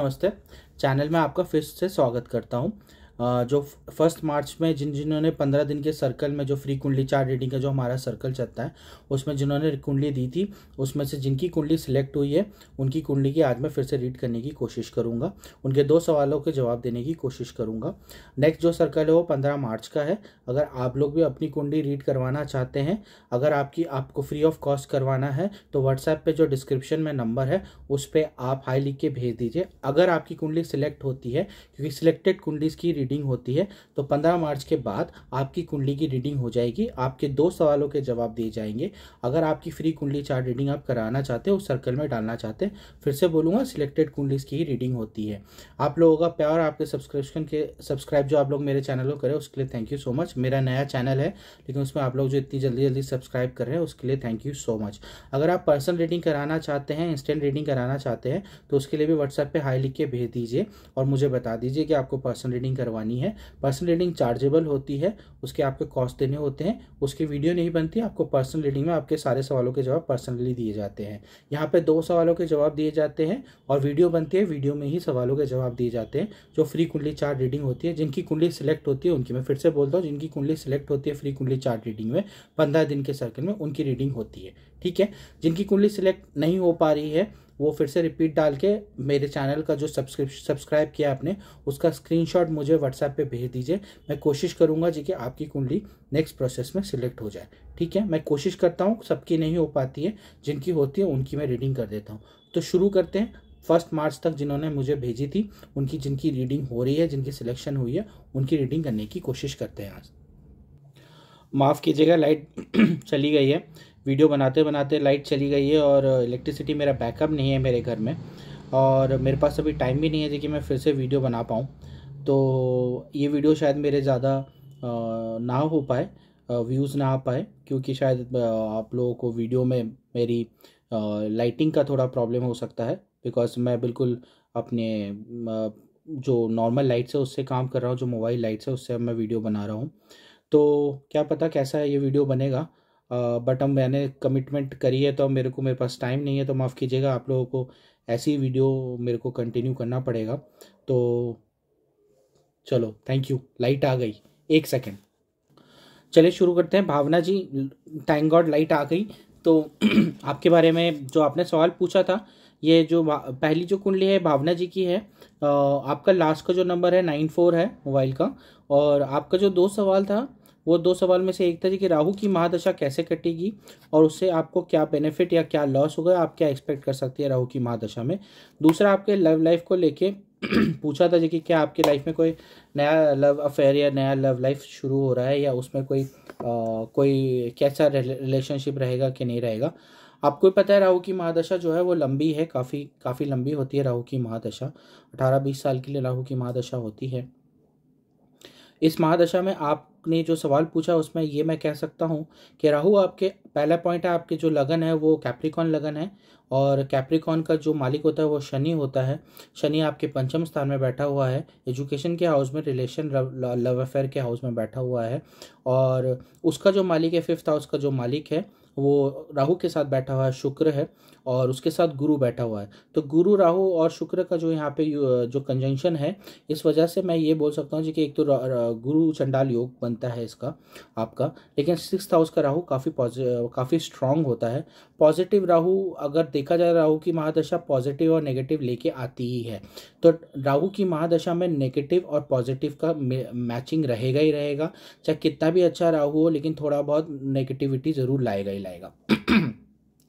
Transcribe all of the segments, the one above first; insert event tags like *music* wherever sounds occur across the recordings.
नमस्ते चैनल में आपका फिर से स्वागत करता हूँ जो फर्स्ट मार्च में जिन जिन्होंने पंद्रह दिन के सर्कल में जो फ्री कुंडली चार रीडिंग का जो हमारा सर्कल चलता है उसमें जिन्होंने कुंडली दी थी उसमें से जिनकी कुंडली सिलेक्ट हुई है उनकी कुंडली की आज मैं फिर से रीड करने की कोशिश करूँगा उनके दो सवालों के जवाब देने की कोशिश करूँगा नेक्स्ट जो सर्कल है वो पंद्रह मार्च का है अगर आप लोग भी अपनी कुंडली रीड करवाना चाहते हैं अगर आपकी आपको फ्री ऑफ कॉस्ट करवाना है तो व्हाट्सएप पर जो डिस्क्रिप्शन में नंबर है उस पर आप हाई लिख के भेज दीजिए अगर आपकी कुंडली सिलेक्ट होती है क्योंकि सिलेक्टेड कुंडलीज की रीडिंग होती है तो पंद्रह मार्च के बाद आपकी कुंडली की रीडिंग हो जाएगी आपके दो सवालों के जवाब दिए जाएंगे अगर आपकी फ्री कुंडली चार्ट रीडिंग आप कराना चाहते हैं उस सर्कल में डालना चाहते हैं फिर से बोलूँगा सिलेक्टेड कुंडलीज की ही रीडिंग होती है आप लोगों का प्यार आपके सब्सक्रिप्शन के सब्सक्राइब जो आप लोग मेरे चैनल को करें उसके लिए थैंक यू सो मच मेरा नया चैनल है लेकिन उसमें आप लोग जो इतनी जल्दी जल्दी सब्सक्राइब कर रहे हैं उसके लिए थैंक यू सो मच अगर आप पर्सनल रीडिंग कराना चाहते हैं इंस्टेंट रीडिंग कराना चाहते हैं तो उसके लिए भी व्हाट्सएप पर हाई लिख के भेज दीजिए और मुझे बता दीजिए कि आपको पर्सनल रीडिंग करवा करवानी है पर्सनल रीडिंग चार्जेबल होती है उसके आपके कॉस्ट देने होते हैं उसकी वीडियो नहीं बनती आपको पर्सनल रीडिंग में आपके सारे सवालों के जवाब पर्सनली दिए जाते हैं यहाँ पर दो सवालों के जवाब दिए जाते हैं और वीडियो बनती है वीडियो में ही सवालों के जवाब दिए जाते हैं जो फ्री कुंडली चार्ट रीडिंग होती है जिनकी कुंडली सिलेक्ट होती है उनकी मैं फिर से बोलता हूँ जिनकी कुंडली सिलेक्ट होती है फ्री कुंडली चार्ट रीडिंग में पंद्रह दिन के सर्कल में उनकी रीडिंग होती है ठीक है जिनकी कुंडली सिलेक्ट नहीं हो पा रही है वो फिर से रिपीट डाल के मेरे चैनल का जो सब्सक्रिप सब्सक्राइब किया आपने उसका स्क्रीनशॉट मुझे व्हाट्सएप पे भेज दीजिए मैं कोशिश करूँगा जी कि आपकी कुंडली नेक्स्ट प्रोसेस में सिलेक्ट हो जाए ठीक है मैं कोशिश करता हूँ सबकी नहीं हो पाती है जिनकी होती है उनकी मैं रीडिंग कर देता हूँ तो शुरू करते हैं फर्स्ट मार्च तक जिन्होंने मुझे भेजी थी उनकी जिनकी रीडिंग हो रही है जिनकी सिलेक्शन हुई है उनकी रीडिंग करने की कोशिश करते हैं आज माफ़ कीजिएगा लाइट *clears throat* चली गई है वीडियो बनाते बनाते लाइट चली गई है और इलेक्ट्रिसिटी मेरा बैकअप नहीं है मेरे घर में और मेरे पास अभी टाइम भी नहीं है कि मैं फिर से वीडियो बना पाऊँ तो ये वीडियो शायद मेरे ज़्यादा ना हो पाए व्यूज़ ना आ पाए क्योंकि शायद आप लोगों को वीडियो में मेरी लाइटिंग का थोड़ा प्रॉब्लम हो सकता है बिकॉज मैं बिल्कुल अपने जो नॉर्मल लाइट्स है उससे काम कर रहा हूँ जो मोबाइल लाइट्स है उससे मैं वीडियो बना रहा हूँ तो क्या पता कैसा है ये वीडियो बनेगा बट हम मैंने कमिटमेंट करी है तो अब मेरे को मेरे पास टाइम नहीं है तो माफ़ कीजिएगा आप लोगों को ऐसी वीडियो मेरे को कंटिन्यू करना पड़ेगा तो चलो थैंक यू लाइट आ गई एक सेकेंड चलिए शुरू करते हैं Bhavna ji thank God light आ गई तो *clears throat* आपके बारे में जो आपने सवाल पूछा था ये जो पहली जो कुंडली है भावना जी की है आपका लास्ट का जो नंबर है नाइन फोर है मोबाइल का और आपका जो दो सवाल था वो दो सवाल में से एक था जी कि राहु की महादशा कैसे कटेगी और उससे आपको क्या बेनिफिट या क्या लॉस होगा आप क्या एक्सपेक्ट कर सकती है राहु की महादशा में दूसरा आपके लव लाइफ को लेके *clears throat* पूछा था जी कि क्या आपके लाइफ में कोई नया लव अफेयर या नया लव लाइफ शुरू हो रहा है या उसमें कोई आ, कोई कैसा रिलेशनशिप रहेगा कि नहीं रहेगा आपको पता है राहु की महादशा जो है वो लंबी है काफ़ी काफ़ी लंबी होती है राहु की महादशा अठारह बीस साल के लिए राहु की महादशा होती है इस महादशा में आपने जो सवाल पूछा उसमें ये मैं कह सकता हूँ कि राहु आपके पहला पॉइंट है आपके जो लगन है वो कैप्रिकॉन लगन है और कैप्रिकॉन का जो मालिक होता है वो शनि होता है शनि आपके पंचम स्थान में बैठा हुआ है एजुकेशन के हाउस में रिलेशन लव अफेयर के हाउस में बैठा हुआ है और उसका जो मालिक है फिफ्थ हाउस का जो मालिक है वो राहु के साथ बैठा हुआ है शुक्र है और उसके साथ गुरु बैठा हुआ है तो गुरु राहु और शुक्र का जो यहाँ पे जो कंजंक्शन है इस वजह से मैं ये बोल सकता हूँ जी कि एक तो गुरु चंडाल योग बनता है इसका आपका लेकिन सिक्स हाउस का राहु काफ़ी काफ़ी स्ट्रांग होता है पॉजिटिव राहु अगर देखा जाए राहु की महादशा पॉजिटिव और नेगेटिव लेके आती ही है तो राहु की महादशा में नेगेटिव और पॉजिटिव का मैचिंग रहेगा ही रहेगा चाहे कितना भी अच्छा राहु हो लेकिन थोड़ा बहुत नेगेटिविटी ज़रूर लाएगा जाएगा *clears throat*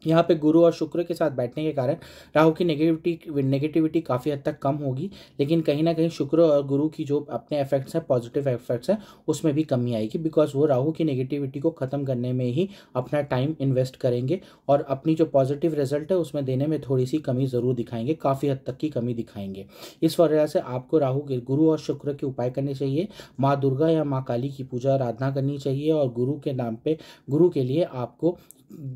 यहाँ पे गुरु और शुक्र के साथ बैठने के कारण राहु की नेगेटिविटी नेगेटिविटी काफ़ी हद तक कम होगी लेकिन कहीं ना कहीं शुक्र और गुरु की जो अपने इफेक्ट्स हैं पॉजिटिव इफेक्ट्स हैं उसमें भी कमी आएगी बिकॉज वो राहु की नेगेटिविटी को ख़त्म करने में ही अपना टाइम इन्वेस्ट करेंगे और अपनी जो पॉजिटिव रिजल्ट है उसमें देने में थोड़ी सी कमी ज़रूर दिखाएंगे काफ़ी हद तक की कमी दिखाएंगे इस वजह से आपको राहु के गुरु और शुक्र के उपाय करने चाहिए माँ दुर्गा या माँ काली की पूजा आराधना करनी चाहिए और गुरु के नाम पर गुरु के लिए आपको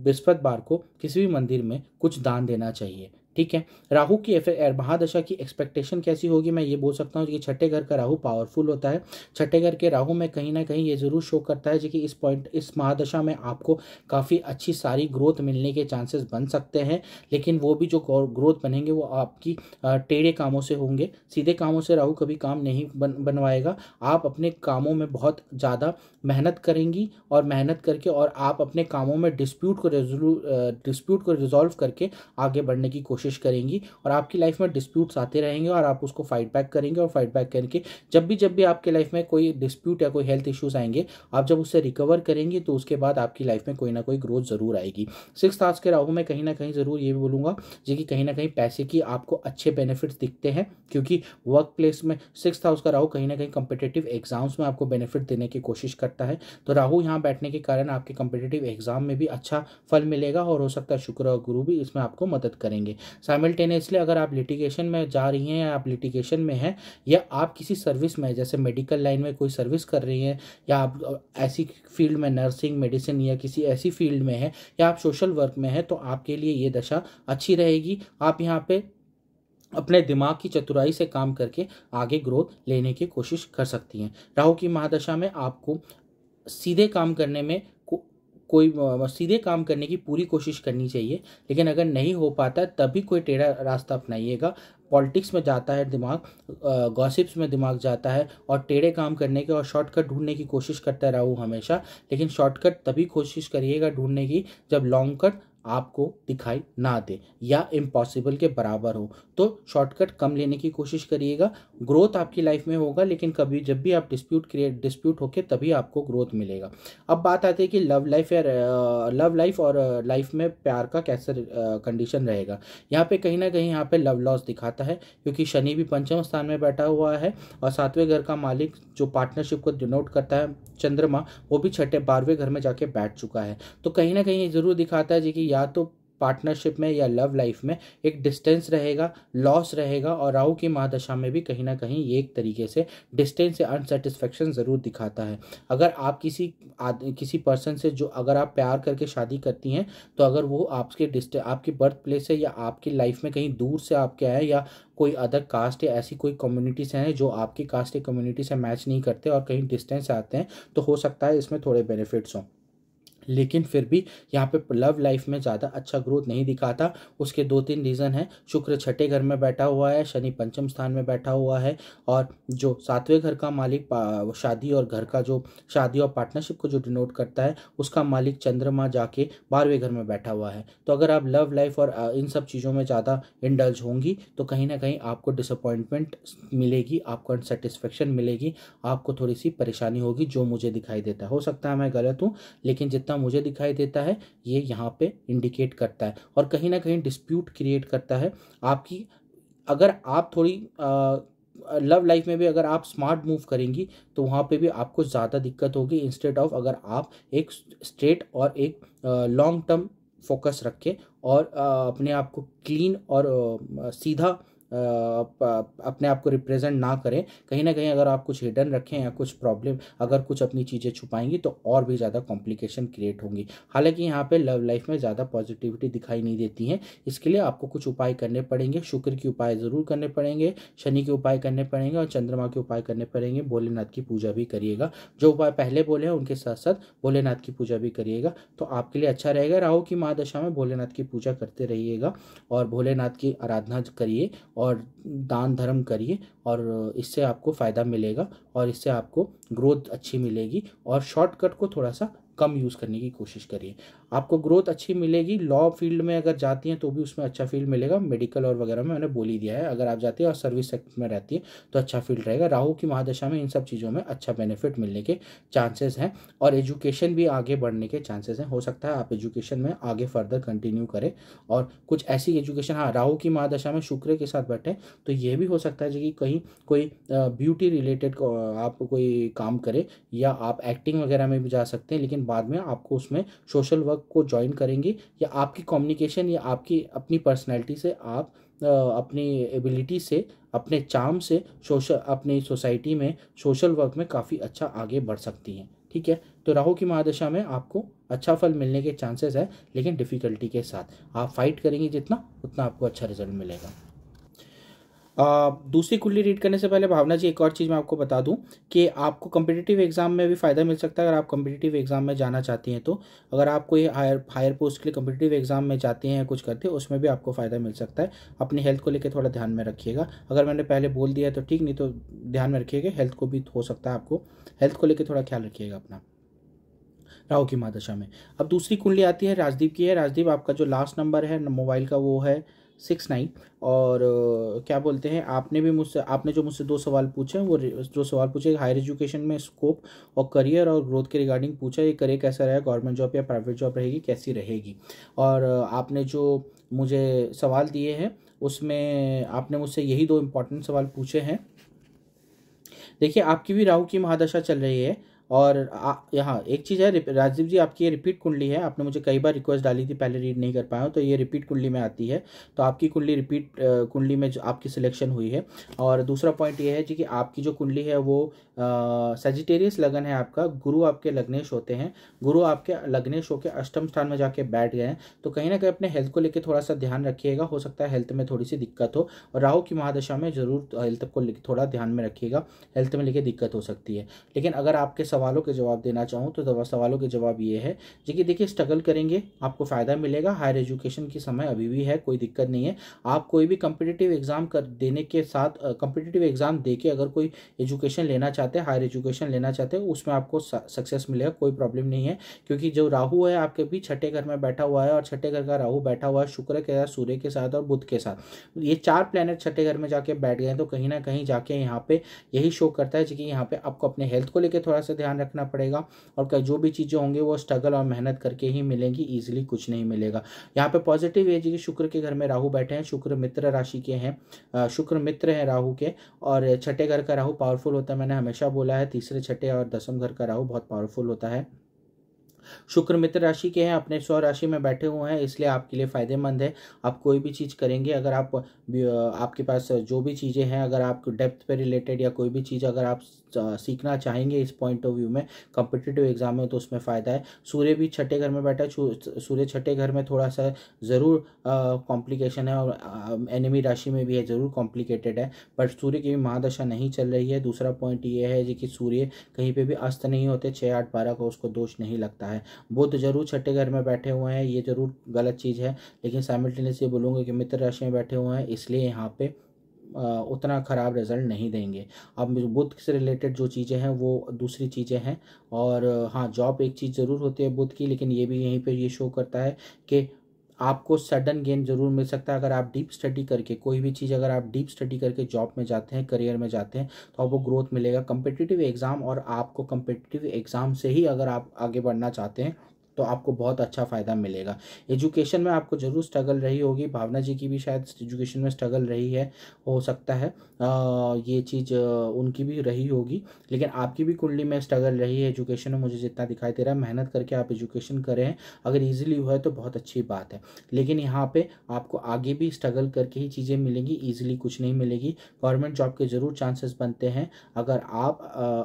बृहस्पतिवार को किसी भी मंदिर में कुछ दान देना चाहिए ठीक है राहु की महादशा की एक्सपेक्टेशन कैसी होगी मैं ये बोल सकता हूँ कि छठे घर का राहु पावरफुल होता है छठे घर के राहु में कहीं ना कहीं ये जरूर शो करता है कि इस पॉइंट इस महादशा में आपको काफ़ी अच्छी सारी ग्रोथ मिलने के चांसेस बन सकते हैं लेकिन वो भी जो ग्रोथ बनेंगे वो आपकी टेढ़े कामों से होंगे सीधे कामों से राहू कभी काम नहीं बन बनवाएगा आप अपने कामों में बहुत ज़्यादा मेहनत करेंगी और मेहनत करके और आप अपने कामों में डिस्प्यूट को रेजोल्यू डिस्प्यूट को रिजॉल्व करके आगे बढ़ने की कोशिश कोशिश करेंगी और आपकी लाइफ में डिस्प्यूट्स आते रहेंगे और आप उसको फाइट बैक करेंगे और फाइट बैक करके जब भी जब भी आपके लाइफ में कोई डिस्प्यूट या कोई हेल्थ इश्यूज़ आएंगे आप जब उससे रिकवर करेंगे तो उसके बाद आपकी लाइफ में कोई ना कोई ग्रोथ ज़रूर आएगी सिक्स हाउस के राहू में कहीं ना कहीं ज़रूर ये भी बोलूंगा जो कि कहीं ना कहीं पैसे की आपको अच्छे बेनिफिट्स दिखते हैं क्योंकि वर्क प्लेस में सिक्स हाउस का राहू कहीं ना कहीं कंपिटेटिव एग्जाम्स में आपको बेनिफिट देने की कोशिश करता है तो राहू यहाँ बैठने के कारण आपके कंपिटेटिव एग्जाम में भी अच्छा फल मिलेगा और हो सकता है शुक्र और गुरु भी इसमें आपको मदद करेंगे साइमल्टेनियसली अगर आप लिटिगेशन में जा रही हैं या आप लिटिगेशन में हैं या आप किसी सर्विस में जैसे मेडिकल लाइन में कोई सर्विस कर रही हैं या आप ऐसी फील्ड में नर्सिंग मेडिसिन या किसी ऐसी फील्ड में है या आप सोशल वर्क में हैं तो आपके लिए ये दशा अच्छी रहेगी आप यहाँ पे अपने दिमाग की चतुराई से काम करके आगे ग्रोथ लेने की कोशिश कर सकती हैं राहु की महादशा में आपको सीधे काम करने में कोई सीधे काम करने की पूरी कोशिश करनी चाहिए लेकिन अगर नहीं हो पाता तभी कोई टेढ़ा रास्ता अपनाइएगा पॉलिटिक्स में जाता है दिमाग गॉसिप्स में दिमाग जाता है और टेढ़े काम करने के और शॉर्टकट ढूंढने की कोशिश करता रहा हूँ हमेशा लेकिन शॉर्टकट तभी कोशिश करिएगा ढूंढने की जब लॉन्ग कट आपको दिखाई ना दे या इम्पॉसिबल के बराबर हो तो शॉर्टकट कम लेने की कोशिश करिएगा ग्रोथ आपकी लाइफ में होगा लेकिन कभी जब भी आप डिस्प्यूट क्रिएट डिस्प्यूट होके तभी आपको ग्रोथ मिलेगा अब बात आती है कि लव लाइफ या लव लाइफ और लाइफ में प्यार का कैसा कंडीशन रहेगा यहाँ पे कहीं ना कहीं यहाँ पे लव लॉस दिखाता है क्योंकि शनि भी पंचम स्थान में बैठा हुआ है और सातवें घर का मालिक जो पार्टनरशिप को डिनोट करता है चंद्रमा वो भी छठे बारहवें घर में जाके बैठ चुका है तो कहीं ना कहीं ये ज़रूर दिखाता है जी कि या तो पार्टनरशिप में या लव लाइफ में एक डिस्टेंस रहेगा लॉस रहेगा और राहु की महादशा में भी कहीं ना कहीं ये एक तरीके से डिस्टेंस या अनसेटिस्फेक्शन ज़रूर दिखाता है अगर आप किसी आद, किसी पर्सन से जो अगर आप प्यार करके शादी करती हैं तो अगर वो आपके डिस्टे आपके बर्थ प्लेस से या आपकी लाइफ में कहीं दूर से आपके आए या कोई अदर कास्ट या ऐसी कोई कम्युनिटी से हैं जो आपकी कास्ट या कम्युनिटी से मैच नहीं करते और कहीं डिस्टेंस आते हैं तो हो सकता है इसमें थोड़े बेनिफिट्स हों लेकिन फिर भी यहाँ पे लव लाइफ में ज़्यादा अच्छा ग्रोथ नहीं दिखाता उसके दो तीन रीज़न है शुक्र छठे घर में बैठा हुआ है शनि पंचम स्थान में बैठा हुआ है और जो सातवें घर का मालिक शादी और घर का जो शादी और पार्टनरशिप को जो डिनोट करता है उसका मालिक चंद्रमा जाके बारहवें घर में बैठा हुआ है तो अगर आप लव लाइफ और इन सब चीज़ों में ज़्यादा इंडल्ज होंगी तो कहीं ना कहीं आपको डिसअपॉइंटमेंट मिलेगी आपको अनसेटिस्फेक्शन मिलेगी आपको थोड़ी सी परेशानी होगी जो मुझे दिखाई देता है हो सकता है मैं गलत हूँ लेकिन जितना जितना मुझे दिखाई देता है ये यहाँ पे इंडिकेट करता है और कहीं ना कहीं डिस्प्यूट क्रिएट करता है आपकी अगर आप थोड़ी आ, लव लाइफ में भी अगर आप स्मार्ट मूव करेंगी तो वहाँ पे भी आपको ज़्यादा दिक्कत होगी इंस्टेड ऑफ अगर आप एक स्ट्रेट और एक लॉन्ग टर्म फोकस रख के और आ, अपने आप को क्लीन और आ, सीधा अपने आप को रिप्रेजेंट ना करें कहीं ना कहीं अगर आप कुछ हिडन रखें या कुछ प्रॉब्लम अगर कुछ अपनी चीज़ें छुपाएंगी तो और भी ज़्यादा कॉम्प्लिकेशन क्रिएट होंगी हालांकि यहाँ पे लव लाइफ में ज़्यादा पॉजिटिविटी दिखाई नहीं देती है इसके लिए आपको कुछ उपाय करने पड़ेंगे शुक्र के उपाय ज़रूर करने पड़ेंगे शनि के उपाय करने पड़ेंगे और चंद्रमा के उपाय करने पड़ेंगे भोलेनाथ की पूजा भी करिएगा जो उपाय पहले बोले हैं उनके साथ साथ भोलेनाथ की पूजा भी करिएगा तो आपके लिए अच्छा रहेगा राहू की महादशा में भोलेनाथ की पूजा करते रहिएगा और भोलेनाथ की आराधना करिए और दान धर्म करिए और इससे आपको फ़ायदा मिलेगा और इससे आपको ग्रोथ अच्छी मिलेगी और शॉर्टकट को थोड़ा सा कम यूज़ करने की कोशिश करिए आपको ग्रोथ अच्छी मिलेगी लॉ फील्ड में अगर जाती हैं तो भी उसमें अच्छा फील्ड मिलेगा मेडिकल और वगैरह में मैंने बोली दिया है अगर आप जाती हैं और सर्विस सेक्टर में रहती है तो अच्छा फील्ड रहेगा राहू की महादशा में इन सब चीज़ों में अच्छा बेनिफिट मिलने के चांसेस हैं और एजुकेशन भी आगे बढ़ने के चांसेस हैं हो सकता है आप एजुकेशन में आगे फर्दर कंटिन्यू करें और कुछ ऐसी एजुकेशन हाँ राहू की महादशा में शुक्र के साथ बैठे तो ये भी हो सकता है कि कहीं कोई ब्यूटी रिलेटेड आप कोई काम करें या आप एक्टिंग वगैरह में भी जा सकते हैं लेकिन बाद में आपको उसमें सोशल वर्क को ज्वाइन करेंगी या आपकी कम्युनिकेशन या आपकी अपनी पर्सनैलिटी से आप अपनी एबिलिटी से अपने चाम से सोशल अपनी सोसाइटी में सोशल वर्क में काफ़ी अच्छा आगे बढ़ सकती हैं ठीक है तो राहु की महादशा में आपको अच्छा फल मिलने के चांसेस है लेकिन डिफ़िकल्टी के साथ आप फाइट करेंगे जितना उतना आपको अच्छा रिजल्ट मिलेगा दूसरी कुंडली रीड करने से पहले भावना जी एक और चीज़ मैं आपको बता दूं कि आपको कम्पिटिटिव एग्जाम में भी फ़ायदा मिल सकता है अगर आप कम्पिटिटिव एग्जाम में जाना चाहती हैं तो अगर आप कोई हायर हायर पोस्ट के लिए कम्पिटिटिव एग्जाम में जाते हैं कुछ करते हैं उसमें भी आपको फ़ायदा मिल सकता है अपनी हेल्थ को लेकर थोड़ा ध्यान में रखिएगा अगर मैंने पहले बोल दिया तो ठीक नहीं तो ध्यान में रखिएगा हेल्थ को भी हो सकता है आपको हेल्थ को लेकर थोड़ा ख्याल रखिएगा अपना राहु की महादशा में अब दूसरी कुंडली आती है राजदीप की है राजदीप आपका जो लास्ट नंबर है मोबाइल का वो है सिक्स नाइन और क्या बोलते हैं आपने भी मुझसे आपने जो मुझसे दो सवाल पूछे वो जो सवाल पूछे हायर एजुकेशन में स्कोप और करियर और ग्रोथ के रिगार्डिंग पूछा ये करियर कैसा रहेगा गवर्नमेंट जॉब या प्राइवेट जॉब रहेगी कैसी रहेगी और आपने जो मुझे सवाल दिए हैं उसमें आपने मुझसे यही दो इम्पॉर्टेंट सवाल पूछे हैं देखिए आपकी भी राहु की महादशा चल रही है और यहाँ एक चीज़ है राजीव जी आपकी ये रिपीट कुंडली है आपने मुझे कई बार रिक्वेस्ट डाली थी पहले रीड नहीं कर पाया हूँ तो ये रिपीट कुंडली में आती है तो आपकी कुंडली रिपीट कुंडली में जो आपकी सिलेक्शन हुई है और दूसरा पॉइंट ये है जी कि आपकी जो कुंडली है वो सजिटेरियस लगन है आपका गुरु आपके लग्नेश होते हैं गुरु आपके लग्नेश होकर अष्टम स्थान में जाके बैठ गए हैं तो कहीं ना कहीं अपने हेल्थ को लेकर थोड़ा सा ध्यान रखिएगा हो सकता है हेल्थ में थोड़ी सी दिक्कत हो और राहू की महादशा में जरूर हेल्थ को थोड़ा ध्यान में रखिएगा हेल्थ में लेके दिक्कत हो सकती है लेकिन अगर आपके सवालों के जवाब देना चाहूँ तो सवालों के जवाब ये है जी कि देखिए स्ट्रगल करेंगे आपको फ़ायदा मिलेगा हायर एजुकेशन की समय अभी भी है कोई दिक्कत नहीं है आप कोई भी कम्पिटिटिव एग्ज़ाम कर देने के साथ कम्पिटिटिव एग्ज़ाम दे के अगर कोई एजुकेशन लेना चाहते हैं हायर एजुकेशन लेना चाहते हैं उसमें आपको सक्सेस मिलेगा कोई प्रॉब्लम नहीं है क्योंकि जो राहु है आपके भी छठे घर में बैठा हुआ है और छठे घर का राहू बैठा हुआ है शुक्र के साथ सूर्य के साथ और बुध के साथ ये चार प्लानट छठे घर में जाके बैठ गए तो कहीं ना कहीं जाके यहाँ पे यही शो करता है कि यहाँ पे आपको अपने हेल्थ को लेकर थोड़ा सा ध्यान ध्यान रखना पड़ेगा और जो भी चीज़ें होंगी वो स्ट्रगल और मेहनत करके ही मिलेंगी ईजिली कुछ नहीं मिलेगा यहाँ पर पॉजिटिव एज कि शुक्र के घर में राहू बैठे हैं शुक्र मित्र राशि के हैं शुक्र मित्र हैं राहू के और छठे घर का राहू पावरफुल होता है मैंने हमेशा बोला है तीसरे छठे और दसम घर का राहू बहुत पावरफुल होता है शुक्र मित्र राशि के हैं अपने स्व राशि में बैठे हुए हैं इसलिए आपके लिए फ़ायदेमंद है आप कोई भी चीज़ करेंगे अगर आप आपके पास जो भी चीज़ें हैं अगर आप डेप्थ पे रिलेटेड या कोई भी चीज़ अगर आप सीखना चाहेंगे इस पॉइंट ऑफ व्यू में कॉम्पिटेटिव एग्जाम में तो उसमें फ़ायदा है सूर्य भी छठे घर में बैठा है सूर्य छठे घर में थोड़ा सा ज़रूर कॉम्प्लिकेशन है और एनिमी राशि में भी है ज़रूर कॉम्प्लिकेटेड है बट सूर्य की भी महादशा नहीं चल रही है दूसरा पॉइंट ये है जी कि सूर्य कहीं पर भी अस्त नहीं होते छः आठ बारह को उसको दोष नहीं लगता है बुद्ध जरूर छठे घर में बैठे हुए हैं ये ज़रूर गलत चीज़ है लेकिन ये बोलूँगा कि मित्र राशि में बैठे हुए हैं इसलिए यहाँ पर उतना ख़राब रिज़ल्ट नहीं देंगे अब बुद्ध से रिलेटेड जो चीज़ें हैं वो दूसरी चीज़ें हैं और हाँ जॉब एक चीज़ ज़रूर होती है बुद्ध की लेकिन ये भी यहीं पर ये शो करता है कि आपको सडन गेन जरूर मिल सकता है अगर आप डीप स्टडी करके कोई भी चीज़ अगर आप डीप स्टडी करके जॉब में जाते हैं करियर में जाते हैं तो आपको ग्रोथ मिलेगा कम्पिटिटिव एग्ज़ाम और आपको कम्पिटिटिव एग्ज़ाम से ही अगर आप आगे बढ़ना चाहते हैं तो आपको बहुत अच्छा फ़ायदा मिलेगा एजुकेशन में आपको ज़रूर स्ट्रगल रही होगी भावना जी की भी शायद एजुकेशन में स्ट्रगल रही है हो सकता है आ, ये चीज़ उनकी भी रही होगी लेकिन आपकी भी कुंडली में स्ट्रगल रही है एजुकेशन में मुझे जितना दिखाई दे रहा है मेहनत करके आप एजुकेशन करें अगर ईजिली हुआ है तो बहुत अच्छी बात है लेकिन यहाँ पर आपको आगे भी स्ट्रगल करके ही चीज़ें मिलेंगी ईजिली कुछ नहीं मिलेगी गवर्नमेंट जॉब के ज़रूर चांसेस बनते हैं अगर आप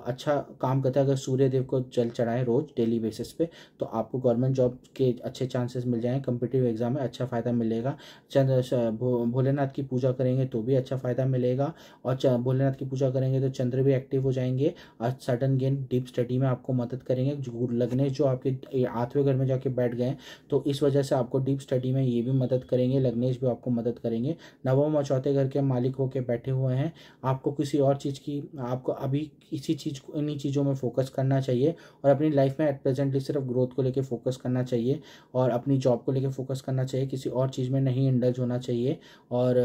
अच्छा काम करते हैं अगर सूर्यदेव को जल चढ़ाएं रोज़ डेली बेसिस पे तो आपको गवर्नमेंट जॉब के अच्छे चांसेस मिल जाएंगे कम्पिटिटिव एग्जाम में अच्छा फ़ायदा मिलेगा चंद्र भो, भोलेनाथ की पूजा करेंगे तो भी अच्छा फ़ायदा मिलेगा और भोलेनाथ की पूजा करेंगे तो चंद्र भी एक्टिव हो जाएंगे और सडन गेन डीप स्टडी में आपको मदद करेंगे लगने जो आपके आठवें घर में जाके बैठ गए तो इस वजह से आपको डीप स्टडी में ये भी मदद करेंगे लग्नेश भी आपको मदद करेंगे नवम और चौथे घर के मालिक होकर बैठे हुए हैं आपको किसी और चीज़ की आपको अभी इसी चीज़ को इन्हीं चीज़ों में फोकस करना चाहिए और अपनी लाइफ में एट प्रेजेंटली सिर्फ ग्रोथ को लेकर फोकस करना चाहिए और अपनी जॉब को लेकर फोकस करना चाहिए किसी और चीज़ में नहीं इंडल्ज होना चाहिए और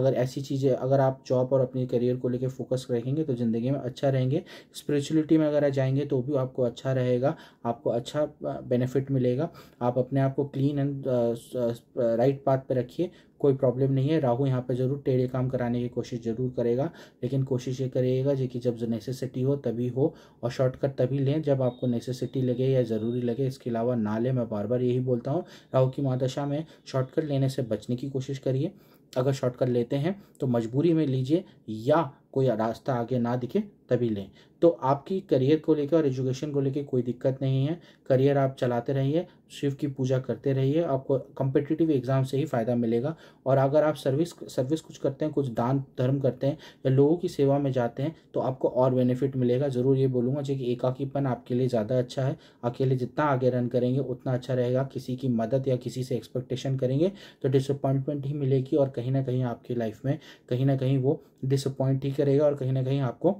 अगर ऐसी चीज़ें अगर आप जॉब और अपने करियर को लेकर फोकस रखेंगे तो ज़िंदगी में अच्छा रहेंगे स्पिरिचुअलिटी में अगर जाएंगे तो भी आपको अच्छा रहेगा आपको अच्छा बेनिफिट मिलेगा आप अपने आप को क्लीन एंड राइट पाथ पर रखिए कोई प्रॉब्लम नहीं है राहु यहाँ पर जरूर टेढ़े काम कराने की कोशिश जरूर करेगा लेकिन कोशिश ये करिएगा कि जब नेसेसिटी हो तभी हो और शॉर्टकट तभी लें जब आपको नेसेसिटी लगे या ज़रूरी लगे इसके अलावा ना लें मैं बार बार यही बोलता हूँ राहु की महादशा में शॉर्टकट लेने से बचने की कोशिश करिए अगर शॉर्टकट लेते हैं तो मजबूरी में लीजिए या कोई रास्ता आगे ना दिखे तभी लें तो आपकी करियर को लेकर और एजुकेशन को लेकर कोई दिक्कत नहीं है करियर आप चलाते रहिए शिव की पूजा करते रहिए आपको कम्पिटिटिव एग्ज़ाम से ही फ़ायदा मिलेगा और अगर आप सर्विस सर्विस कुछ करते हैं कुछ दान धर्म करते हैं या लोगों की सेवा में जाते हैं तो आपको और बेनिफिट मिलेगा ज़रूर ये बोलूँगा जो कि एकाकीपन आपके लिए ज़्यादा अच्छा है अकेले जितना आगे रन करेंगे उतना अच्छा रहेगा किसी की मदद या किसी से एक्सपेक्टेशन करेंगे तो डिसअपॉइंटमेंट ही मिलेगी और कहीं ना कहीं आपकी लाइफ में कहीं ना कहीं वो डिसअपॉइंट ही करेगा और कहीं ना कहीं आपको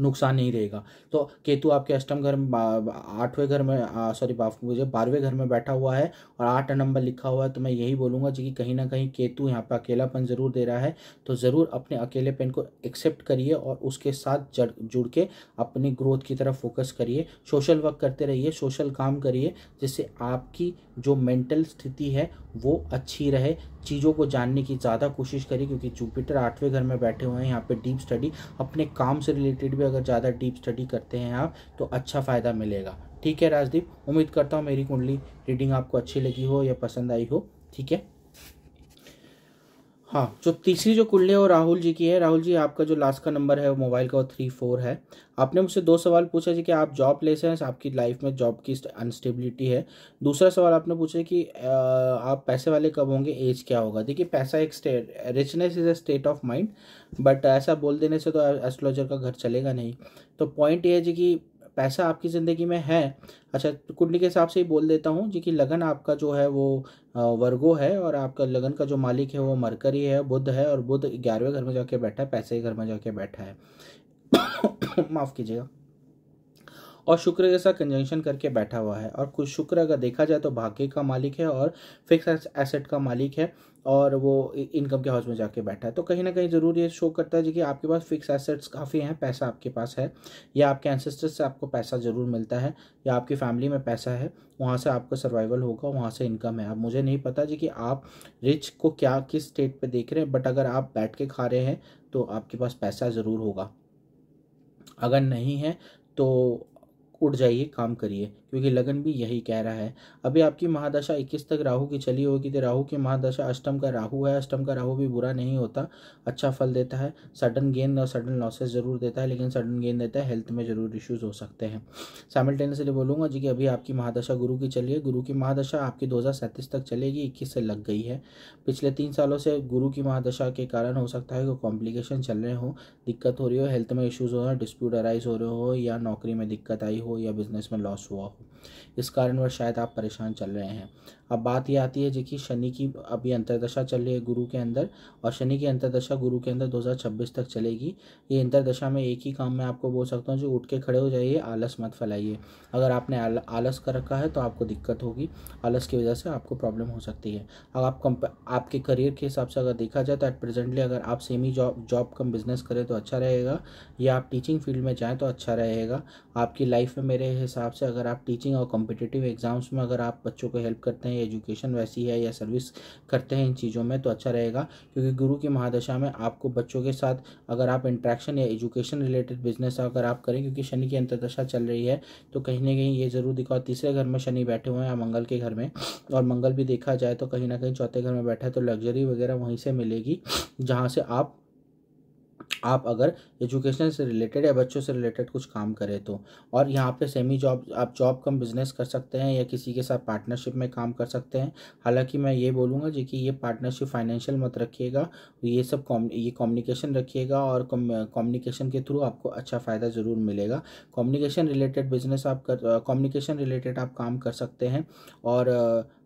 नुकसान नहीं रहेगा तो केतु आपके अष्टम घर में आठवें घर में सॉरी मुझे बारहवें घर में बैठा हुआ है और आठ नंबर लिखा हुआ है तो मैं यही बोलूँगा जी कि कहीं ना कहीं केतु यहाँ पर अकेलापन ज़रूर दे रहा है तो ज़रूर अपने अकेलेपन को एक्सेप्ट करिए और उसके साथ जड़ जुड़ के अपनी ग्रोथ की तरफ फोकस करिए सोशल वर्क करते रहिए सोशल काम करिए जिससे आपकी जो मेंटल स्थिति है वो अच्छी रहे चीज़ों को जानने की ज़्यादा कोशिश करें क्योंकि जुपिटर आठवें घर में बैठे हुए हैं यहाँ पे डीप स्टडी अपने काम से रिलेटेड भी अगर ज़्यादा डीप स्टडी करते हैं आप तो अच्छा फ़ायदा मिलेगा ठीक है राजदीप उम्मीद करता हूँ मेरी कुंडली रीडिंग आपको अच्छी लगी हो या पसंद आई हो ठीक है हाँ जो तीसरी जो है और राहुल जी की है राहुल जी आपका जो लास्ट का नंबर है वो मोबाइल का वो थ्री फोर है आपने मुझसे दो सवाल पूछा जी कि आप जॉब लेस हैं आपकी लाइफ में जॉब की अनस्टेबिलिटी है दूसरा सवाल आपने पूछा कि आप पैसे वाले कब होंगे एज क्या होगा देखिए पैसा एक state richness is a state of mind but ऐसा बोल देने से तो एस्ट्रोलॉजर का घर चलेगा नहीं तो पॉइंट ये है जी कि पैसा आपकी ज़िंदगी में है अच्छा कुंडली के हिसाब से ही बोल देता हूँ जी कि लगन आपका जो है वो वर्गो है और आपका लगन का जो मालिक है वो मरकरी है बुद्ध है और बुद्ध ग्यारहवें घर में जाके बैठा है पैसे के घर में जाके बैठा है *coughs* माफ़ कीजिएगा और शुक्र के साथ कंजंक्शन करके बैठा हुआ है और कुछ शुक्र अगर देखा जाए तो भाग्य का मालिक है और फिक्स एसेट का मालिक है और वो इनकम के हाउस में जाके बैठा है तो कहीं ना कहीं ज़रूर ये शो करता है कि आपके पास फिक्स एसेट्स काफ़ी हैं पैसा आपके पास है या आपके एंसेस्टर्स से आपको पैसा ज़रूर मिलता है या आपकी फैमिली में पैसा है वहाँ से आपका सर्वाइवल होगा वहाँ से इनकम है अब मुझे नहीं पता जी कि आप रिच को क्या किस स्टेट पर देख रहे हैं बट अगर आप बैठ के खा रहे हैं तो आपके पास पैसा ज़रूर होगा अगर नहीं है तो उठ जाइए काम करिए क्योंकि लगन भी यही कह रहा है अभी आपकी महादशा 21 तक राहु की चली होगी तो राहु की महादशा अष्टम का राहु है अष्टम का राहु भी बुरा नहीं होता अच्छा फल देता है सडन गेन और सडन लॉसेस ज़रूर देता है लेकिन सडन गेन देता है हेल्थ में ज़रूर इश्यूज़ हो सकते हैं साइमल्टेनियसली बोलूंगा जी कि अभी आपकी महादशा गुरु की चली है गुरु की महादशा आपकी दो तक चलेगी इक्कीस से लग गई है पिछले तीन सालों से गुरु की महादशा के कारण हो सकता है कि कॉम्प्लिकेशन चल रहे हो दिक्कत हो रही हो हेल्थ में इश्यूज़ हो रहे हो डिस्प्यूट अराइज हो रहे हो या नौकरी में दिक्कत आई हो या बिजनेस में लॉस हुआ हो इस इस वह शायद आप परेशान चल रहे हैं अब बात यह आती है जी शनि की अभी अंतरदशा चल रही है गुरु के अंदर और शनि की अंतरदशा गुरु के अंदर 2026 तक चलेगी ये अंतरदशा में एक ही काम मैं आपको बोल सकता हूँ जो उठ के खड़े हो जाइए आलस मत फैलाइए अगर आपने आलस कर रखा है तो आपको दिक्कत होगी आलस की वजह से आपको प्रॉब्लम हो सकती है अब आप कम आपके करियर के हिसाब से अगर देखा जाए तो एट प्रेजेंटली अगर आप semi job job cum business करें तो अच्छा रहेगा या आप टीचिंग फील्ड में जाएँ तो अच्छा रहेगा आपकी लाइफ में मेरे हिसाब से अगर आप टीचिंग और कॉम्पिटेटिव एग्ज़ाम्स में अगर आप बच्चों को हेल्प करते हैं एजुकेशन वैसी है या सर्विस करते हैं इन चीज़ों में तो अच्छा रहेगा क्योंकि गुरु की महादशा में आपको बच्चों के साथ अगर आप इंट्रैक्शन या एजुकेशन रिलेटेड बिजनेस अगर आप करें क्योंकि शनि की अंतरदशा चल रही है तो कहीं ना कहीं ये ज़रूर दिखाओ तीसरे घर में शनि बैठे हुए हैं या मंगल के घर में और मंगल भी देखा जाए तो कहीं ना कहीं चौथे घर में बैठा है तो लग्जरी वगैरह वहीं से मिलेगी जहाँ से आप आप अगर एजुकेशन से रिलेटेड या बच्चों से रिलेटेड कुछ काम करें तो और यहाँ पे सेमी जॉब आप जॉब कम बिजनेस कर सकते हैं या किसी के साथ पार्टनरशिप में काम कर सकते हैं हालांकि मैं ये बोलूँगा जी कि ये पार्टनरशिप फाइनेंशियल मत रखिएगा ये सब कॉम ये कम्युनिकेशन रखिएगा और कम्युनिकेशन के थ्रू आपको अच्छा फ़ायदा ज़रूर मिलेगा कम्युनिकेशन रिलेटेड बिजनेस आप कर कम्युनिकेशन रिलेटेड आप काम कर सकते हैं और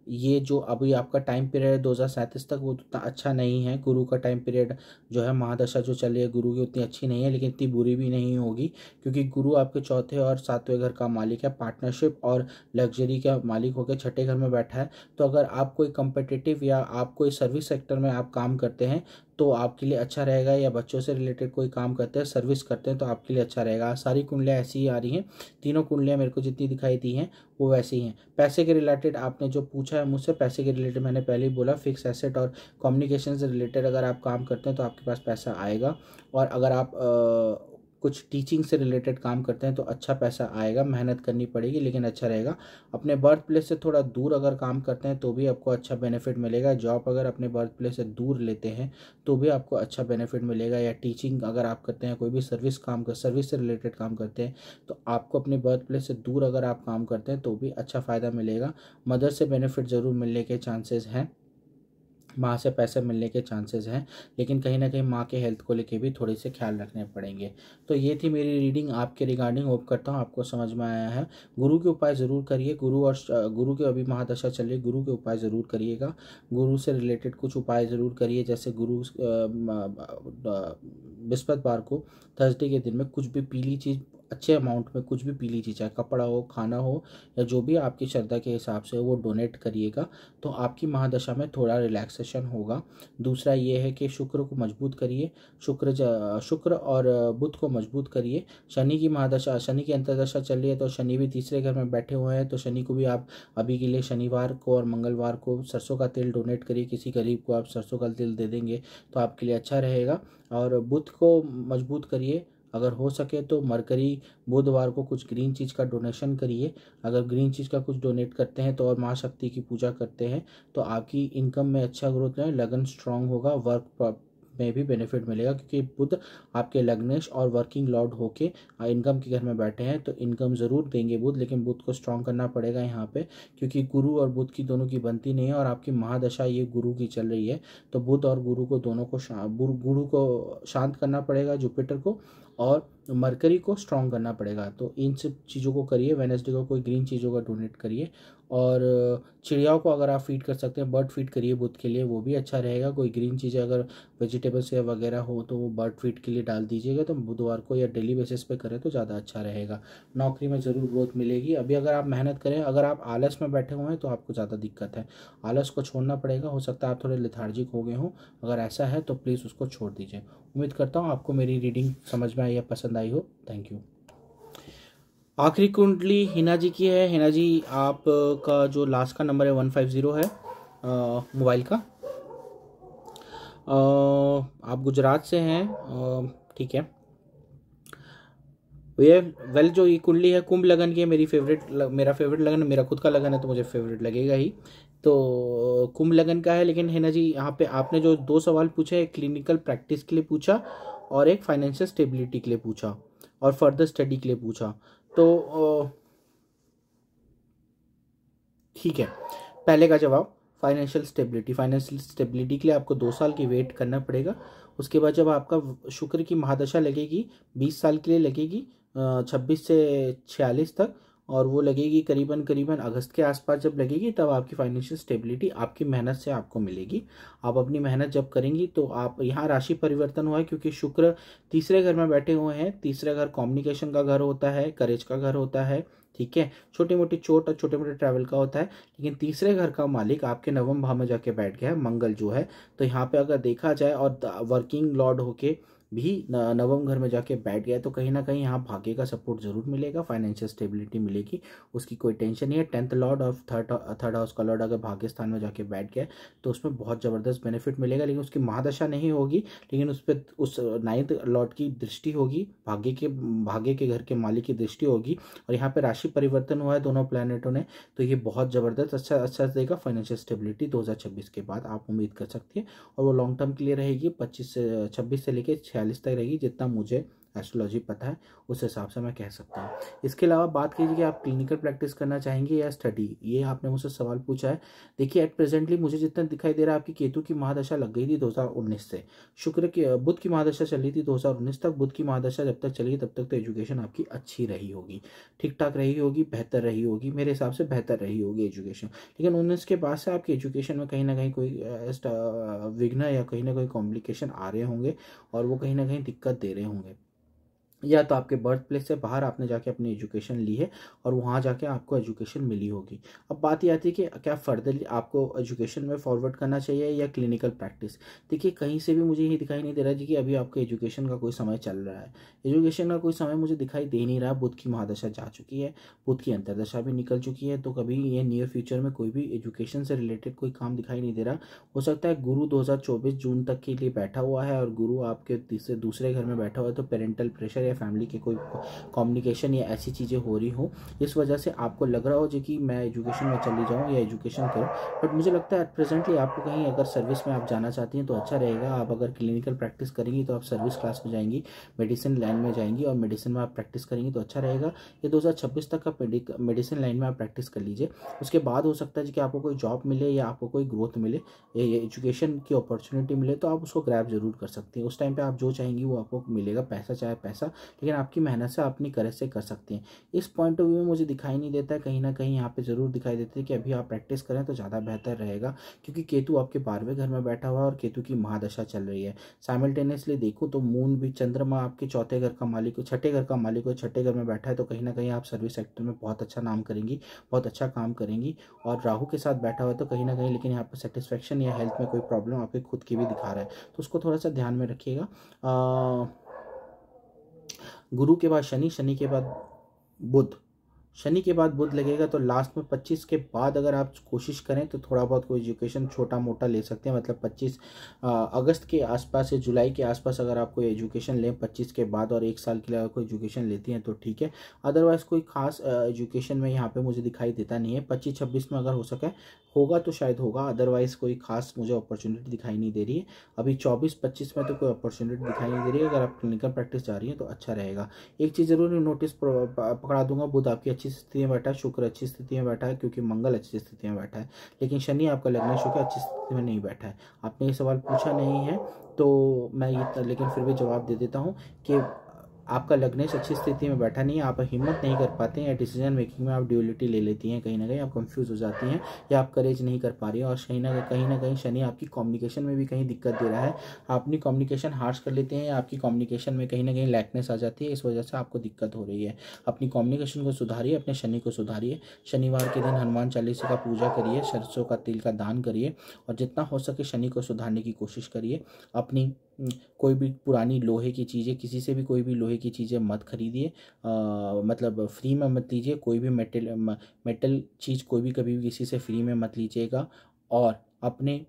ये जो अभी आपका टाइम पीरियड है दो तक वो उतना अच्छा नहीं है गुरु का टाइम पीरियड जो है महादशा जो चली है गुरु की उतनी अच्छी नहीं है लेकिन इतनी बुरी भी नहीं होगी क्योंकि गुरु आपके चौथे और सातवें घर का मालिक है पार्टनरशिप और लग्जरी का मालिक होकर छठे घर में बैठा है तो अगर आप कोई कंपटिटिव या आप कोई सर्विस सेक्टर में आप काम करते हैं तो आपके लिए अच्छा रहेगा या बच्चों से रिलेटेड कोई काम करते हैं सर्विस करते हैं तो आपके लिए अच्छा रहेगा सारी कुंडलियाँ ऐसी ही आ रही हैं तीनों कुंडलियाँ मेरे को जितनी दिखाई दी हैं वो वैसे ही हैं पैसे के रिलेटेड आपने जो पूछा है मुझसे पैसे के रिलेटेड मैंने पहले ही बोला फिक्स एसेट और कम्युनिकेशन से रिलेटेड अगर आप काम करते हैं तो आपके पास पैसा आएगा और अगर आप आ, कुछ टीचिंग से रिलेटेड काम करते हैं तो अच्छा पैसा आएगा मेहनत करनी पड़ेगी लेकिन अच्छा रहेगा अपने बर्थ प्लेस से थोड़ा दूर अगर काम करते हैं तो भी आपको अच्छा बेनिफिट मिलेगा जॉब अगर अपने बर्थ प्लेस से दूर लेते हैं तो भी आपको अच्छा बेनिफिट मिलेगा या टीचिंग अगर आप करते हैं कोई भी सर्विस काम कर सर्विस से रिलेटेड काम करते हैं तो आपको अपने बर्थ प्लेस से दूर अगर आप काम करते हैं तो भी अच्छा फ़ायदा मिलेगा मदर से बेनिफिट ज़रूर मिलने के चांसेज़ हैं माँ से पैसे मिलने के चांसेस हैं लेकिन कहीं ना कहीं माँ के हेल्थ को लेके भी थोड़े से ख्याल रखने पड़ेंगे तो ये थी मेरी रीडिंग आपके रिगार्डिंग होप करता हूँ आपको समझ में आया है गुरु के उपाय ज़रूर करिए गुरु और गुरु के अभी महादशा चल रही गुरु के उपाय ज़रूर करिएगा गुरु से रिलेटेड कुछ उपाय ज़रूर करिए जैसे गुरु बृहस्पतिवार को थर्सडे के दिन में कुछ भी पीली चीज़ अच्छे अमाउंट में कुछ भी पी लीजिए चाहे कपड़ा हो खाना हो या जो भी आपकी श्रद्धा के हिसाब से वो डोनेट करिएगा तो आपकी महादशा में थोड़ा रिलैक्सेशन होगा दूसरा ये है कि शुक्र को मजबूत करिए शुक्र शुक्र और बुध को मजबूत करिए शनि की महादशा शनि की अंतरदशा चल रही है तो शनि भी तीसरे घर में बैठे हुए हैं तो शनि को भी आप अभी के लिए शनिवार को और मंगलवार को सरसों का तेल डोनेट करिए किसी गरीब को आप सरसों का तेल दे देंगे तो आपके लिए अच्छा रहेगा और बुध को मजबूत करिए अगर हो सके तो मरकरी बुधवार को कुछ ग्रीन चीज़ का डोनेशन करिए अगर ग्रीन चीज़ का कुछ डोनेट करते हैं तो और महाशक्ति की पूजा करते हैं तो आपकी इनकम में अच्छा ग्रोथ है लगन स्ट्रांग होगा वर्क में भी बेनिफिट मिलेगा क्योंकि बुद्ध आपके लग्नेश और वर्किंग लॉर्ड होके इनकम के घर में बैठे हैं तो इनकम ज़रूर देंगे बुद्ध लेकिन बुद्ध को स्ट्रॉन्ग करना पड़ेगा यहाँ पे क्योंकि गुरु और बुद्ध की दोनों की बनती नहीं है और आपकी महादशा ये गुरु की चल रही है तो बुद्ध और गुरु को दोनों को गुरु को शांत करना पड़ेगा जुपिटर को और मरकरी को स्ट्रॉन्ग करना पड़ेगा तो इन सब चीज़ों को करिए वेनेसडे को कोई ग्रीन चीज़ों का डोनेट करिए और चिड़ियाओं को अगर आप फीड कर सकते हैं बर्ड फीड करिए बुध के लिए वो भी अच्छा रहेगा कोई ग्रीन चीज़ें अगर वेजिटेबल्स या वगैरह हो तो वो बर्ड फीड के लिए डाल दीजिएगा तो बुधवार को या डेली बेसिस पे करें तो ज़्यादा अच्छा रहेगा नौकरी में ज़रूर ग्रोथ मिलेगी अभी अगर आप मेहनत करें अगर आप आलस में बैठे हुए हैं तो आपको ज़्यादा दिक्कत है आलस को छोड़ना पड़ेगा हो सकता है आप थोड़े लिथार्जिक हो गए हों अगर ऐसा है तो प्लीज़ उसको छोड़ दीजिए उम्मीद करता हूँ आपको मेरी रीडिंग समझ में आई या पसंद आई हो थैंक यू आखिरी कुंडली हिना जी की है हिना जी आप का जो लास्ट का नंबर है वन फाइव ज़ीरो है मोबाइल का आ, आप गुजरात से हैं ठीक है ये वेल जो ये कुंडली है कुंभ लगन की है मेरी फेवरेट लग, मेरा फेवरेट लगन है मेरा खुद का लगन है तो मुझे फेवरेट लगेगा ही तो कुंभ लगन का है लेकिन है ना जी यहाँ पे आपने जो दो सवाल पूछे एक क्लिनिकल प्रैक्टिस के लिए पूछा और एक फाइनेंशियल स्टेबिलिटी के लिए पूछा और फर्दर स्टडी के लिए पूछा तो ठीक है पहले का जवाब फाइनेंशियल स्टेबिलिटी फाइनेंशियल स्टेबिलिटी के लिए आपको दो साल की वेट करना पड़ेगा उसके बाद जब आपका शुक्र की महादशा लगेगी बीस साल के लिए लगेगी छब्बीस से छियालीस तक और वो लगेगी करीबन करीबन अगस्त के आसपास जब लगेगी तब आपकी फाइनेंशियल स्टेबिलिटी आपकी मेहनत से आपको मिलेगी आप अपनी मेहनत जब करेंगी तो आप यहाँ राशि परिवर्तन हुआ है क्योंकि शुक्र तीसरे घर में बैठे हुए हैं तीसरे घर कॉम्युनिकेशन का घर होता है करेज का घर होता है ठीक है छोटी मोटी चोट और छोटे मोटे ट्रैवल का होता है लेकिन तीसरे घर का मालिक आपके नवम भाव में जाके बैठ गया है मंगल जो है तो यहाँ पे अगर देखा जाए और वर्किंग लॉर्ड होके भी नवम घर में जाके बैठ गया तो कहीं ना कहीं यहाँ भाग्य का सपोर्ट जरूर मिलेगा फाइनेंशियल स्टेबिलिटी मिलेगी उसकी कोई टेंशन नहीं है टेंथ लॉर्ड और थर्ड थर्ड हाउस का लॉर्ड अगर भाग्य स्थान में जाके बैठ गया तो उसमें बहुत ज़बरदस्त बेनिफिट मिलेगा लेकिन उसकी महादशा नहीं होगी लेकिन उस पर उस नाइन्थ लॉर्ड की दृष्टि होगी भाग्य के भाग्य के घर के मालिक की दृष्टि होगी और यहाँ पर राशि परिवर्तन हुआ है दोनों प्लानटों ने तो ये बहुत ज़बरदस्त अच्छा अच्छा देगा फाइनेंशियल स्टेबिलिटी दो के बाद आप उम्मीद कर सकते हैं और वो लॉन्ग टर्म के लिए रहेगी पच्चीस से छब्बीस से लेकर चालीस तक रहेगी जितना मुझे एस्ट्रोलॉजी पता है उस हिसाब से मैं कह सकता हूँ इसके अलावा बात कीजिए कि आप क्लिनिकल प्रैक्टिस करना चाहेंगे या स्टडी ये आपने मुझसे सवाल पूछा है देखिए एट प्रेजेंटली मुझे जितना दिखाई दे रहा है आपकी केतु की महादशा लग गई थी 2019 से शुक्र की बुद्ध की महादशा चल रही थी दो तक बुद्ध की महादशा जब तक चली तब तक तो एजुकेशन आपकी अच्छी रही होगी ठीक ठाक रही होगी बेहतर रही होगी मेरे हिसाब से बेहतर रही होगी एजुकेशन लेकिन उन्नीस के बाद से आपकी एजुकेशन में कहीं ना कहीं कोई विघ्न या कहीं ना कहीं कॉम्प्लिकेशन आ रहे होंगे और वो कहीं ना कहीं दिक्कत दे रहे होंगे या तो आपके बर्थ प्लेस से बाहर आपने जाके अपनी एजुकेशन ली है और वहाँ जाके आपको एजुकेशन मिली होगी अब बात यह आती है कि क्या फर्दर आपको एजुकेशन में फॉरवर्ड करना चाहिए या क्लिनिकल प्रैक्टिस देखिए कहीं से भी मुझे ये दिखाई नहीं दे रहा है कि अभी आपके एजुकेशन का कोई समय चल रहा है एजुकेशन का कोई समय मुझे दिखाई दे नहीं रहा बुद्ध की महादशा जा चुकी है बुद्ध की अंतरदशा भी निकल चुकी है तो कभी ये नियर फ्यूचर में कोई भी एजुकेशन से रिलेटेड कोई काम दिखाई नहीं दे रहा हो सकता है गुरु दो जून तक के लिए बैठा हुआ है और गुरु आपके तीसरे दूसरे घर में बैठा हुआ है तो पेरेंटल प्रेशर या फैमिली के कोई कम्युनिकेशन या ऐसी चीज़ें हो रही हो इस वजह से आपको लग रहा हो जो कि मैं एजुकेशन में चली जाऊँ या एजुकेशन करूँ बट मुझे लगता है एट प्रेजेंटली आपको कहीं अगर सर्विस में आप जाना चाहती हैं तो अच्छा रहेगा आप अगर क्लिनिकल प्रैक्टिस करेंगी तो आप सर्विस क्लास में जाएंगी मेडिसिन लाइन में जाएंगी और मेडिसिन में आप प्रैक्टिस करेंगी तो अच्छा रहेगा ये दो तक का मेडिसिन लाइन में आप प्रैक्टिस कर लीजिए उसके बाद हो सकता है कि आपको कोई जॉब मिले या आपको कोई ग्रोथ मिले या एजुकेशन की अपॉर्चुनिटी मिले तो आप उसको ग्रैप जरूर कर सकते हैं उस टाइम पर आप जो चाहेंगी वो आपको मिलेगा पैसा चाहे पैसा लेकिन आपकी मेहनत से अपनी करेज से कर सकते हैं इस पॉइंट ऑफ व्यू में मुझे दिखाई नहीं देता है कहीं ना कहीं यहाँ पे ज़रूर दिखाई देते है कि अभी आप प्रैक्टिस करें तो ज़्यादा बेहतर रहेगा क्योंकि केतु आपके बारहवें घर में बैठा हुआ है और केतु की महादशा चल रही है साइमल्टेनियसली देखो तो मून भी चंद्रमा आपके चौथे घर का मालिक छठे घर का मालिक और छठे घर में बैठा है तो कहीं ना कहीं आप सर्विस सेक्टर में बहुत अच्छा नाम करेंगी बहुत अच्छा काम करेंगी और राहू के साथ बैठा हुआ है तो कहीं ना कहीं लेकिन यहाँ पर सेटिस्फेक्शन या हेल्थ में कोई प्रॉब्लम आपके खुद की भी दिखा रहा है तो उसको थोड़ा सा ध्यान में रखिएगा गुरु के बाद शनि शनि के बाद बुध शनि के बाद बुध लगेगा तो लास्ट में 25 के बाद अगर आप कोशिश करें तो थोड़ा बहुत कोई एजुकेशन छोटा मोटा ले सकते हैं मतलब 25 अगस्त के आसपास या जुलाई के आसपास अगर आप कोई एजुकेशन लें 25 के बाद और एक साल के लिए अगर कोई एजुकेशन लेती हैं तो ठीक है अदरवाइज़ कोई खास एजुकेशन में यहाँ पर मुझे दिखाई देता नहीं है पच्चीस छब्बीस में अगर हो सके होगा तो शायद होगा अदरवाइज़ कोई खास मुझे अपॉर्चुनिटी दिखाई नहीं दे रही है अभी चौबीस पच्चीस में तो कोई अपॉर्चुनिटी दिखाई नहीं दे रही है अगर आप क्लिनिकल प्रैक्टिस जा रही है तो अच्छा रहेगा एक चीज़ ज़रूर नोटिस पकड़ा दूंगा बुध आपकी अच्छी स्थिति में बैठा है शुक्र अच्छी स्थिति में बैठा है क्योंकि मंगल अच्छी स्थिति में बैठा है लेकिन शनि आपका लग्न शुक्र अच्छी स्थिति में नहीं बैठा है आपने ये सवाल पूछा नहीं है तो मैं ये लेकिन फिर भी जवाब दे देता हूँ कि आपका लग्नेश अच्छी स्थिति में बैठा नहीं है आप हिम्मत नहीं कर पाते हैं या डिसीजन मेकिंग में आप ड्यूलिटी ले लेती हैं कहीं ना कहीं आप कंफ्यूज हो जाती हैं या आप करेज नहीं कर पा रही हैं और कहीं ना कहीं ना कहीं शनि आपकी कम्युनिकेशन में भी कहीं दिक्कत दे रहा है आप अपनी कम्युनिकेशन हार्श कर लेते हैं या आपकी कम्युनिकेशन में कहीं ना कहीं लैकनेस आ जाती है इस वजह से आपको दिक्कत हो रही है अपनी कम्युनिकेशन को सुधारिए अपने शनि को सुधारिए शनिवार के दिन हनुमान चालीसा का पूजा करिए सरसों का तिल का दान करिए और जितना हो सके शनि को सुधारने की कोशिश करिए अपनी कोई भी पुरानी लोहे की चीज़ें किसी से भी कोई भी लोहे की चीज़ें मत खरीदिए मतलब फ्री में मत लीजिए कोई भी मेटल मेटल चीज़ कोई भी कभी भी किसी से फ्री में मत लीजिएगा और अपने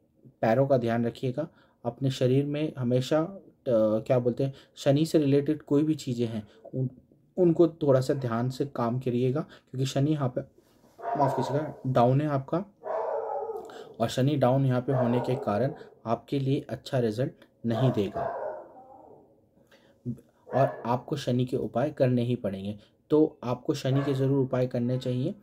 पैरों का ध्यान रखिएगा अपने शरीर में हमेशा आ, क्या बोलते हैं शनि से रिलेटेड कोई भी चीज़ें हैं उन उनको थोड़ा सा ध्यान से काम करिएगा क्योंकि शनि यहाँ पे माफ़ कीजिएगा डाउन है आपका और शनि डाउन यहाँ पे होने के कारण आपके लिए अच्छा रिजल्ट नहीं देगा और आपको शनि के उपाय करने ही पड़ेंगे तो आपको शनि के ज़रूर उपाय करने चाहिए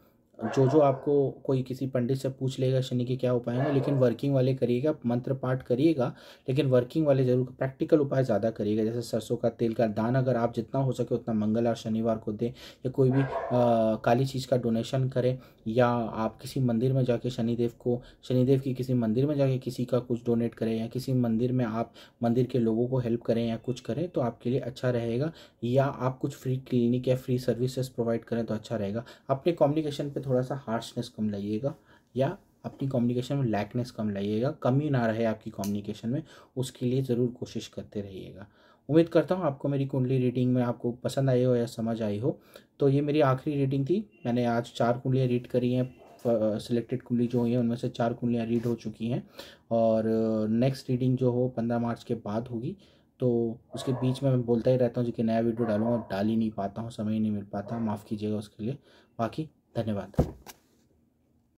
जो जो आपको कोई किसी पंडित से पूछ लेगा शनि के क्या उपाय हैं लेकिन वर्किंग वाले करिएगा मंत्र पाठ करिएगा लेकिन वर्किंग वाले जरूर प्रैक्टिकल उपाय ज़्यादा करिएगा जैसे सरसों का तेल का दान अगर आप जितना हो सके उतना मंगलवार शनिवार को दें या कोई भी आ, काली चीज़ का डोनेशन करें या आप किसी मंदिर में जाके शनिदेव को शनिदेव की किसी मंदिर में जाके किसी का कुछ डोनेट करें या किसी मंदिर में आप मंदिर के लोगों को हेल्प करें या कुछ करें तो आपके लिए अच्छा रहेगा या आप कुछ फ्री क्लिनिक या फ्री सर्विसेज प्रोवाइड करें तो अच्छा रहेगा अपने कम्युनिकेशन पर थोड़ा सा हार्शनेस कम लाइएगा या अपनी कम्युनिकेशन में लैकनेस कम लाइएगा कमी ना रहे आपकी कम्युनिकेशन में उसके लिए ज़रूर कोशिश करते रहिएगा उम्मीद करता हूँ आपको मेरी कुंडली रीडिंग में आपको पसंद आई हो या समझ आई हो तो ये मेरी आखिरी रीडिंग थी मैंने आज चार कुंडलियाँ रीड करी हैं सिलेक्टेड कुंडली जो हुई है उनमें से चार कुंडलियाँ रीड हो चुकी हैं और नेक्स्ट रीडिंग जो हो पंद्रह मार्च के बाद होगी तो उसके बीच में मैं बोलता ही रहता हूँ जो कि नया वीडियो डालूँ और डाल ही नहीं पाता हूँ समय ही नहीं मिल पाता माफ़ कीजिएगा उसके लिए बाकी धन्यवाद